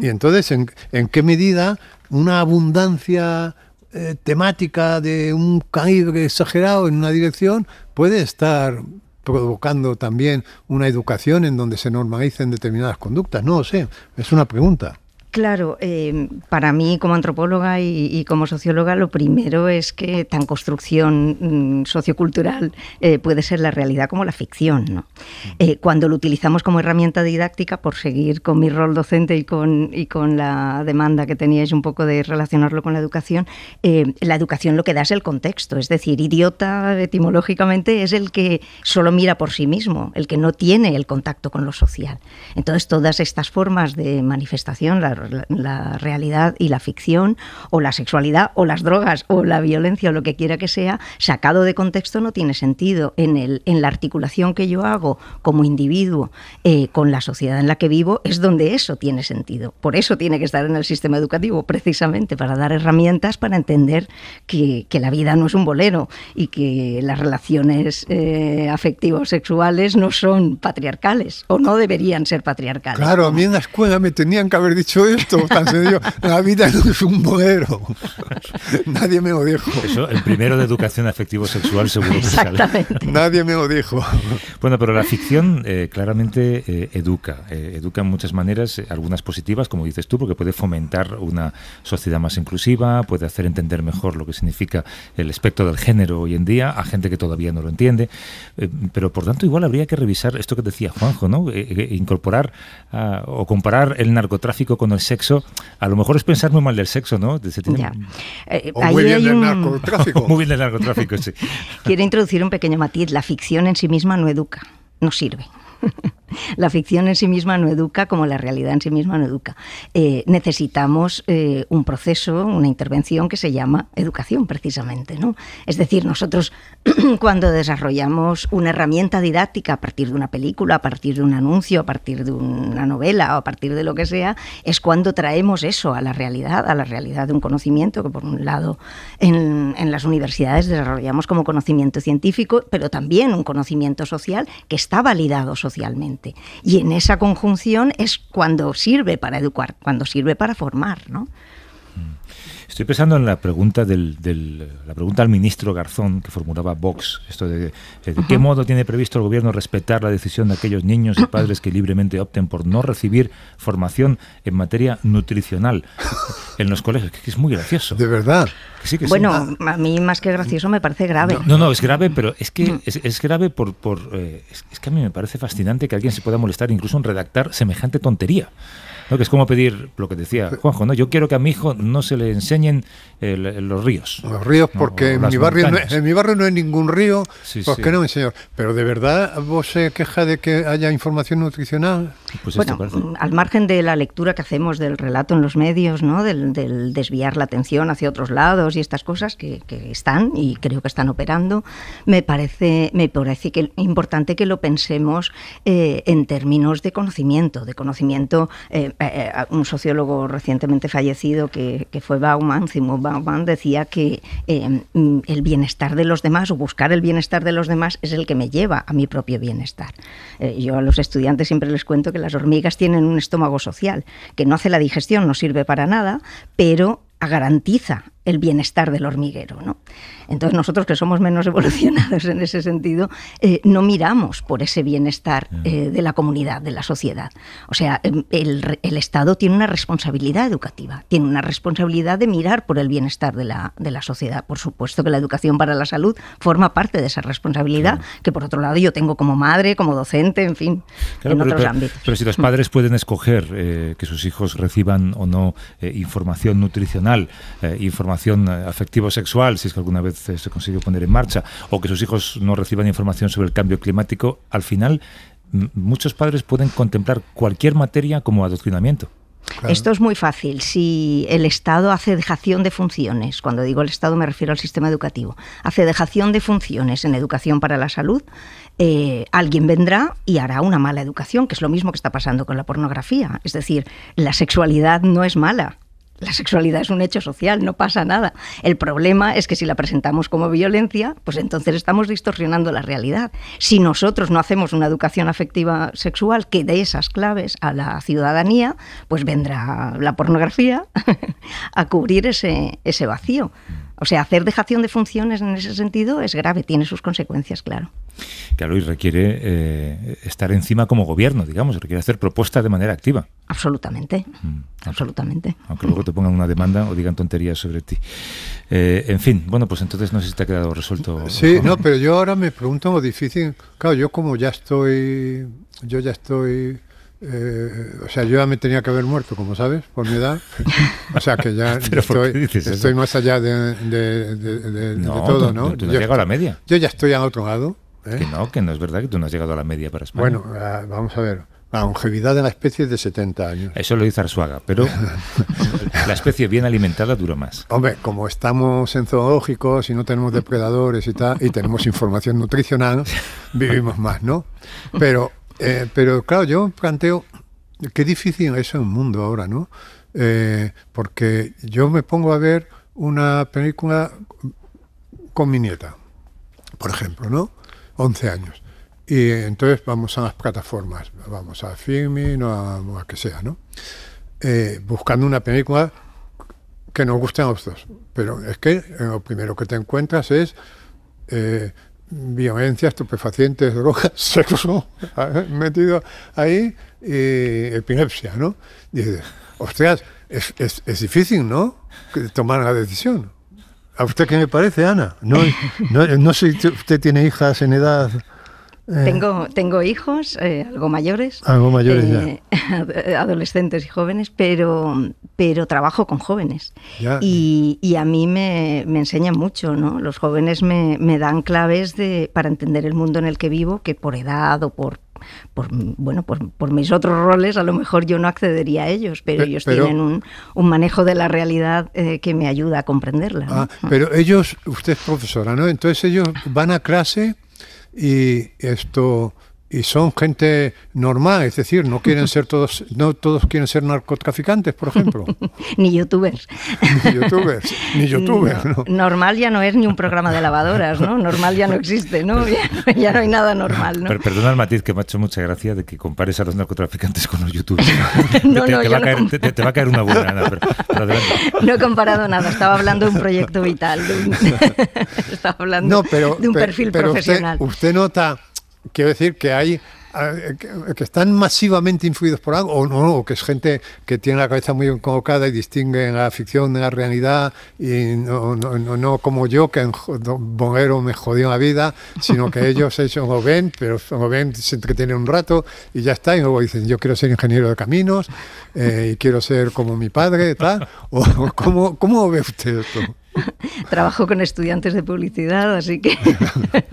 Y, entonces, ¿en, qué medida una abundancia eh, temática de un caído exagerado en una dirección puede estar provocando también una educación en donde se normalicen determinadas conductas? No lo sé, es una pregunta. Claro, em, para mí como antropóloga y, como socióloga lo primero es que tan construcción mm, sociocultural eh, puede ser la realidad como la ficción. Mm. Eh, cuando lo utilizamos como herramienta didáctica, por seguir con mi rol docente y con, la demanda que teníais un poco de relacionarlo con la educación, eh, la educación lo que da es el contexto, es decir, idiota etimológicamente es el que solo mira por sí mismo, el que no tiene el contacto con lo social. Entonces todas estas formas de manifestación, la realidad y la ficción, o la sexualidad, o las drogas, o la violencia, o lo que quiera que sea, sacado de contexto no tiene sentido. En, el, en la articulación que yo hago como individuo eh, con la sociedad en la que vivo es donde eso tiene sentido. Por eso tiene que estar en el sistema educativo, precisamente, para dar herramientas para entender que, que la vida no es un bolero y que las relaciones eh, afectivos sexuales no son patriarcales o no deberían ser patriarcales. Claro, a mí en la escuela me tenían que haber dicho esto, tan sencillo. La vida no es un modelo. Nadie me lo dijo. Eso, el primero de educación afectivo-sexual seguro que Exactamente. Nadie me lo dijo. Bueno, pero la ficción eh, claramente eh, educa. Eh, educa en muchas maneras, algunas positivas, como dices tú, porque puede fomentar una sociedad más inclusiva, puede hacer entender mejor lo que significa el espectro del género hoy en día a gente que todavía no lo entiende. pero por tanto, igual habría que revisar esto que decía Juanjo, ¿no? incorporar ah, o comparar el narcotráfico con el sexo, a lo mejor es pensar muy mal del sexo, ¿no? Eh, eh, muy bien del narcotráfico. (laughs) muy bien del narcotráfico, sí. (laughs) Quiero introducir un pequeño matiz. La ficción en sí misma no educa, no sirve. (laughs) la ficción en sí misma no educa como la realidad en sí misma no educa. Eh, necesitamos eh, un proceso, una intervención que se llama educación, precisamente. ¿no? Es decir, nosotros (clears throat) cuando desarrollamos una herramienta didáctica a partir de una película, a partir de un anuncio, a partir de una novela o a partir de lo que sea, es cuando traemos eso a la realidad, a la realidad de un conocimiento que por un lado en, en las universidades desarrollamos como conocimiento científico, pero también un conocimiento social que está validado socialmente socialmente. Y en esa conjunción es cuando sirve para educar, cuando sirve para formar, ¿no? Estoy pensando en la pregunta del, la pregunta al ministro Garzón que formulaba Vox, esto de, eh, de, qué modo tiene previsto el gobierno respetar la decisión de aquellos niños y padres que libremente opten por no recibir formación en materia nutricional en los colegios, que es muy gracioso. De verdad. bueno, a mí más que gracioso me parece grave. No, no, es grave, pero es que mm. es, grave por, por eh, es, que a mí me parece fascinante que alguien se pueda molestar incluso en redactar semejante tontería. Lo Que es como pedir lo que decía Juanjo, ¿no? Yo quiero que a mi hijo no se le enseñe los ríos. Los ríos, porque en mi, barrio no, en, mi barrio no, hay ningún río, ¿Por porque pues no señor. Pero de verdad, ¿vos se queja de que haya información nutricional? Pues al margen de la lectura que hacemos del relato en los medios, ¿no? del, desviar la atención hacia otros lados y estas cosas que, están y creo que están operando, me parece, me parece que importante que lo pensemos eh, en términos de conocimiento, de conocimiento. Eh, eh, un sociólogo recientemente fallecido que, que fue Bauman, Simón Van decía que eh, mm, el bienestar de los demás o buscar el bienestar de los demás es el que me lleva a mi propio bienestar. Eh, yo a los estudiantes siempre les cuento que las hormigas tienen un estómago social, que no hace la digestión, no sirve para nada, pero garantiza el bienestar del hormiguero. ¿no? Entonces nosotros que somos menos (laughs) evolucionados en ese sentido, eh, no miramos por ese bienestar eh, de la comunidad, de la sociedad. O sea, em, el, Estado tiene una responsabilidad educativa, tiene una responsabilidad de mirar por el bienestar de la, sociedad. Por supuesto que la educación para la salud forma parte de esa responsabilidad que por otro lado yo tengo como madre, como docente, en fin, en otros ámbitos. Pero si los padres pueden escoger eh, que sus hijos reciban o no información nutricional, información eh, afectivo-sexual, si es que alguna vez eh, se consigue poner en marcha, o que sus hijos no reciban información sobre el cambio climático, al final muchos padres pueden contemplar cualquier materia como adoctrinamiento. Esto es muy fácil. Si el Estado hace dejación de funciones, cuando digo el Estado me refiero al sistema educativo, hace dejación de funciones en educación para la salud, eh, alguien vendrá y hará una mala educación, que es lo mismo que está pasando con la pornografía. Es decir, la sexualidad no es mala, la sexualidad es un hecho social, no pasa nada. El problema es que si la presentamos como violencia, pues entonces estamos distorsionando la realidad. Si nosotros no hacemos una educación afectiva sexual que dé esas claves a la ciudadanía, pues vendrá la pornografía (laughs) a cubrir ese, ese vacío. O sea, hacer dejación de funciones en ese sentido es grave, tiene sus consecuencias, claro. Claro, y requiere eh, estar encima como gobierno, digamos, requiere hacer propuestas de manera activa. Absolutamente, mm, absolutamente. Aunque luego te pongan una demanda o digan tonterías sobre ti. Eh, en fin, bueno, pues entonces no sé si te ha quedado resuelto. Sí, no, pero yo ahora me pregunto lo difícil. Claro, yo como ya estoy, yo ya estoy eh, o sea, yo ya me tenía que haber muerto, como sabes, por mi edad. (laughs) O sea, que ya (laughs) estoy, más allá de, todo, ¿no? Tú, no has llegado a la media. Yo ya estoy al otro lado. ¿eh? Que no, que no es verdad que tú no has llegado a la media para España. Bueno, ah, vamos a ver. La longevidad de la especie es de 70 años. Eso lo dice Arsuaga, pero (laughs) la especie bien alimentada dura más. Hombre, como estamos en zoológicos y no tenemos depredadores y tal, y tenemos información nutricional, vivimos más, ¿no? Pero eh, pero claro, yo planteo qué difícil es el mundo ahora, ¿no? Eh, porque yo me pongo a ver una película con mi nieta, por ejemplo, ¿no? 11 años. Y entonces vamos a las plataformas, vamos a Filmin o a, lo que sea, ¿no? Eh, buscando una película que nos guste a los dos. Pero es que lo primero que te encuentras es violencia, estupefacientes, drogas, (laughs) sexo, metido ahí, y epilepsia, ¿no? ostras, es, es, difícil, ¿no? Tomar la decisión. ¿A usted qué me parece, Ana? No, no, no sé si usted tiene hijas en edad eh. tengo, tengo hijos, eh, algo mayores. Algo mayores eh, (laughs) Adolescentes y jóvenes, pero, pero trabajo con jóvenes. Y, y, a mí me, me enseñan mucho, ¿no? Los jóvenes me, me, dan claves de, para entender el mundo en el que vivo, que por edad o por, por, bueno, por, por, mis otros roles a lo mejor yo no accedería a ellos, pero, ellos tienen un, un, manejo de la realidad que me ayuda a comprenderla. Ah, pero ellos, usted es profesora, ¿no? Entonces ellos van a clase y esto y son gente normal, es decir, no quieren ser todos, no todos quieren ser narcotraficantes, por ejemplo. (laughs) ni youtubers. ni youtubers, Normal ya no es ni un programa de lavadoras, ¿no? Normal ya no existe, ¿no? (laughs) Ya, no hay nada normal, ¿no? perdona el matiz que me ha hecho mucha gracia de que compares a los narcotraficantes con los youtubers. (laughs) no, te, no, te, va a caer una buena, No he comparado nada, estaba hablando de un proyecto vital, de un, estaba hablando de un perfil profesional. usted nota quiero decir que hay que están masivamente influidos por algo, o no, que es gente que tiene la cabeza muy convocada y distingue la ficción de la realidad, y no, no, como yo, que en me jodió la vida, sino que ellos, ellos lo ven, pero lo ven, se entretienen un rato y ya está, y luego dicen, yo quiero ser ingeniero de caminos, eh, y quiero ser como mi padre, tal, o (laughs) ¿cómo, cómo ve usted esto? (laughs) Trabajo con estudiantes de publicidad, así que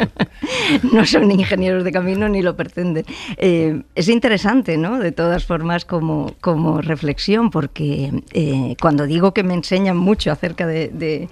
(laughs) no son ingenieros de camino ni lo pretenden. Eh, es interesante, ¿no? De todas formas, como, como reflexión, porque eh, cuando digo que me enseñan mucho acerca de,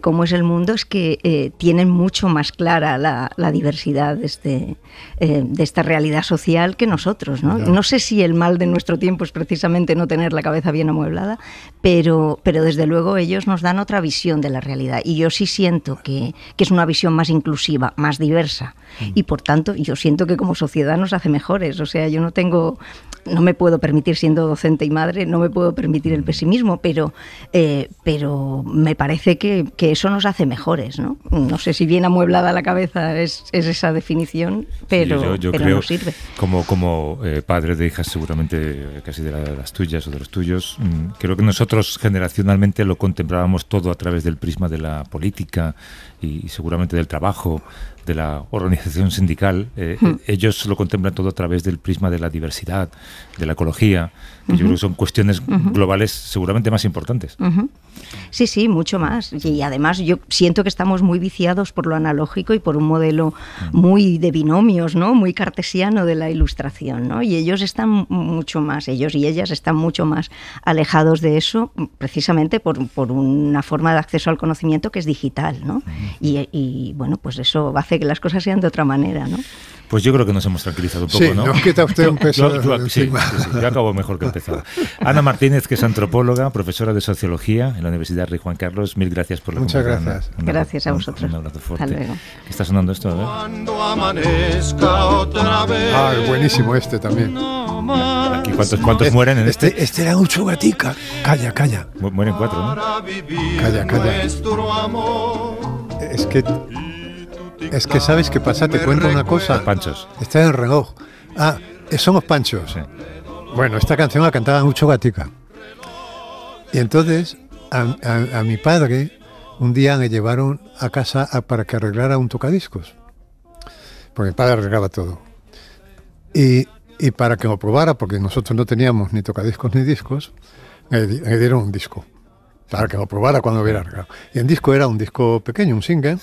cómo es el mundo, es que eh, tienen mucho más clara la, diversidad de, este, de esta realidad social que nosotros, ¿no? No sé si el mal de nuestro tiempo es precisamente no tener la cabeza bien amueblada, pero, pero desde luego ellos nos dan otra visión de la realidad. Y yo sí siento que, es una visión más inclusiva, más diversa. Mm. Y por tanto, yo siento que como sociedad nos hace mejores. O sea, yo no tengo no me puedo permitir, siendo docente y madre, no me puedo permitir el mm. pesimismo, pero, eh, pero me parece que, eso nos hace mejores, ¿no? No sé si bien amueblada la cabeza es, esa definición, pero, yo, creo, nos sirve. Como, como eh, padre de hijas, seguramente casi de, las tuyas o de los tuyos, mm, creo que nosotros generacionalmente lo contemplábamos todo a través del prisma de la política y seguramente del trabajo de la organización sindical, eh, hmm. ellos lo contemplan todo a través del prisma de la diversidad, de la ecología, que yo creo que son cuestiones globales seguramente más importantes. Sí, sí, mucho más. Y además yo siento que estamos muy viciados por lo analógico y por un modelo mm. muy de binomios, ¿no? Muy cartesiano de la ilustración, ¿no? Y ellos están mucho más, ellos y ellas están mucho más alejados de eso precisamente por, una forma de acceso al conocimiento que es digital, ¿no? Mm. Y, bueno, pues eso hace que las cosas sean de otra manera, ¿no? Pues yo creo que nos hemos tranquilizado un poco, ¿no? quita usted un (laughs) peso. yo, acabo mejor que empezaba. Ana Martínez, que es antropóloga, profesora de sociología la Universidad Rey Juan Carlos. Mil gracias por la Muchas gracias. gracias a vosotros. Un, abrazo fuerte. Hasta luego. ¿Qué está sonando esto? Cuando amanezca Ah, buenísimo este también. Aquí, ¿cuántos, cuántos mueren en este? Este, este era un chugatica. Calla, calla. mueren cuatro, ¿no? Calla, calla. Es que. Es que sabes qué pasa, te cuento una cosa. Los panchos. Está en el reloj. Ah, eh, somos panchos. Bueno, esta canción la cantaba mucho Gatica. Y entonces a, mi padre un día me llevaron a casa para que arreglara un tocadiscos. Porque mi padre arreglaba todo. Y, para que lo probara, porque nosotros no teníamos ni tocadiscos ni discos, me, dieron un disco. Para que lo probara cuando hubiera arreglado. Y el disco era un disco pequeño, un single,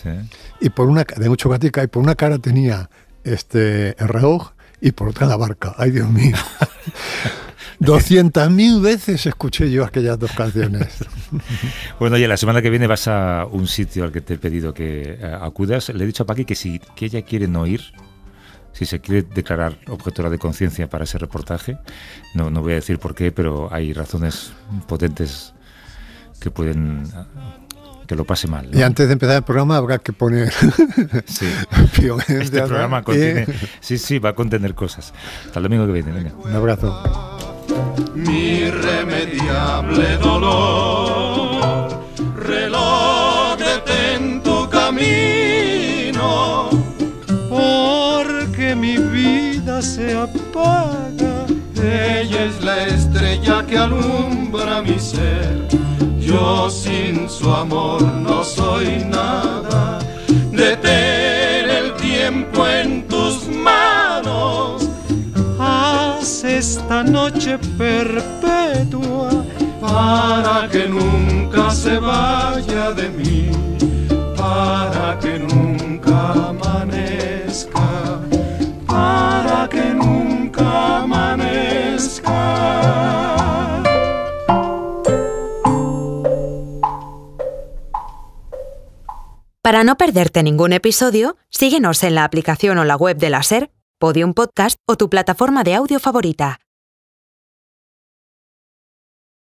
y por una, de mucho gatica, y por una cara tenía este, el reloj y por otra la barca. ¡Ay, Dios mío! (laughs) 200.000 veces escuché yo aquellas dos canciones. (laughs) bueno, oye, la semana que viene vas a un sitio al que te he pedido que eh, acudas. Le he dicho a Paqui que si que ella quiere no ir, si se quiere declarar objetora de conciencia para ese reportaje, no, no voy a decir por qué, pero hay razones potentes que pueden eh, que lo pase mal. Y antes de empezar el programa habrá que poner. (laughs) sí. (laughs) este programa contiene. Sí, sí, va a contener cosas. Hasta el domingo que viene. Venga. Un abrazo mi irremediable dolor. Reloj, detén tu camino, porque mi vida se apaga. Ella es la estrella que alumbra mi ser. Yo sin su amor no soy nada. Detén esta noche perpetua para que nunca se vaya de mí, para que nunca amanezca, para que nunca amanezca. Para no perderte ningún episodio, síguenos en la aplicación o la web de la SER un Podcast o tu plataforma de audio favorita.